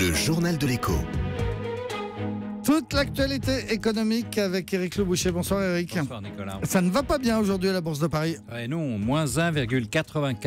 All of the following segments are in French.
le journal de l'écho. Toute l'actualité économique avec Éric Leboucher. Bonsoir Éric. Bonsoir Nicolas. Ça ne va pas bien aujourd'hui à la Bourse de Paris. et non, moins 1,94%,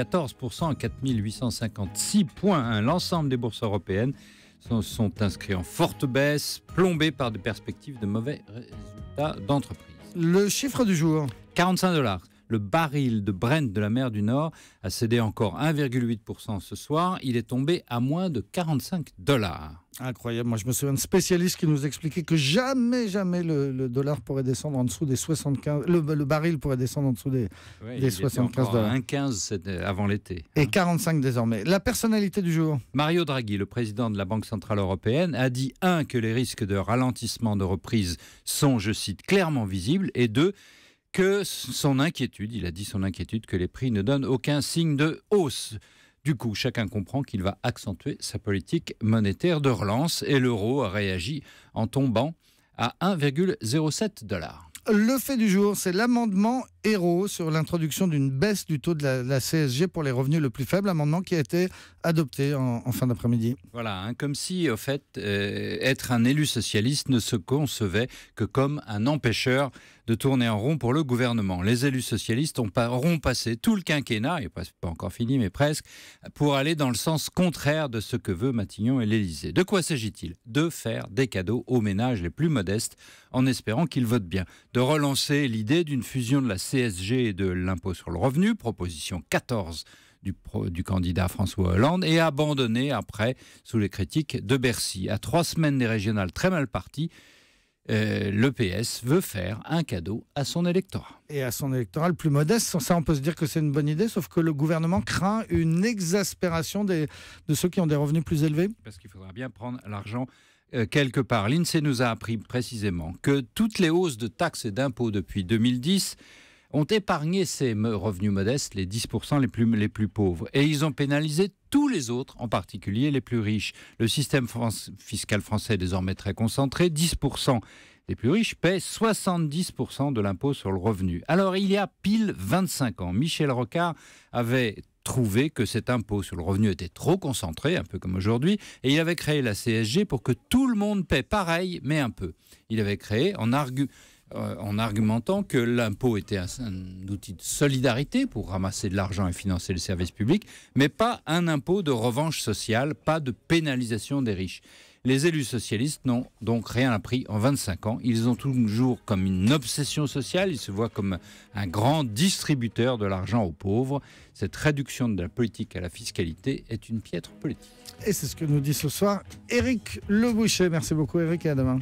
4856 points. Hein. L'ensemble des bourses européennes sont, sont inscrits en forte baisse, plombés par des perspectives de mauvais résultats d'entreprise. Le chiffre du jour 45 dollars. Le baril de Brent de la mer du Nord a cédé encore 1,8% ce soir. Il est tombé à moins de 45 dollars. Incroyable. Moi, je me souviens d'un spécialiste qui nous expliquait que jamais, jamais le, dollar pourrait descendre en dessous des 75. Le, baril pourrait descendre en dessous des, des 75 dollars. 1,15 avant l'été. Hein. Et 45 désormais. La personnalité du jour. Mario Draghi, le président de la Banque Centrale Européenne, a dit, un, que les risques de ralentissement de reprise sont, je cite, clairement visibles, et deux, que son inquiétude, il a dit son inquiétude, que les prix ne donnent aucun signe de hausse. Du coup, chacun comprend qu'il va accentuer sa politique monétaire de relance et l'euro a réagi en tombant à 1,07 dollars. Le fait du jour, c'est l'amendement héros sur l'introduction d'une baisse du taux de la, CSG pour les revenus le plus faible, amendement qui a été adopté en, fin d'après-midi. Voilà, hein, comme si, au fait, euh, être un élu socialiste ne se concevait que comme un empêcheur de tourner en rond pour le gouvernement. Les élus socialistes ont pas, auront passé tout le quinquennat, et pas, pas encore fini, mais presque, pour aller dans le sens contraire de ce que veut Matignon et l'Élysée. De quoi s'agit-il De faire des cadeaux aux ménages les plus modestes en espérant qu'ils votent bien. De relancer l'idée d'une fusion de la CSG de l'impôt sur le revenu, proposition 14 du, du, candidat François Hollande et abandonné après sous les critiques de Bercy. À trois semaines des régionales très mal parties, l'EPS euh, le PS veut faire un cadeau à son électorat. Et à son électorat le plus modeste, ça on peut se dire que c'est une bonne idée, sauf que le gouvernement craint une exaspération des, de ceux qui ont des revenus plus élevés. Parce qu'il faudra bien prendre l'argent euh, quelque part. L'INSEE nous a appris précisément que toutes les hausses de taxes et d'impôts depuis 2010 ont épargné ces revenus modestes, les 10% les plus, les plus pauvres. Et ils ont pénalisé tous les autres, en particulier les plus riches. Le système fiscal français est désormais très concentré. 10% des plus riches paient 70% de l'impôt sur le revenu. Alors, il y a pile 25 ans, Michel Rocard avait trouvé que cet impôt sur le revenu était trop concentré, un peu comme aujourd'hui, et il avait créé la CSG pour que tout le monde paie pareil, mais un peu. Il avait créé en argument euh, en argumentant que l'impôt était un, outil de solidarité pour ramasser de l'argent et financer le service public, mais pas un impôt de revanche sociale, pas de pénalisation des riches. Les élus socialistes n'ont donc rien appris en 25 ans. Ils ont toujours comme une obsession sociale, ils se voient comme un grand distributeur de l'argent aux pauvres. Cette réduction de la politique à la fiscalité est une piètre politique. Et c'est ce que nous dit ce soir Éric Le Merci beaucoup Éric et à demain.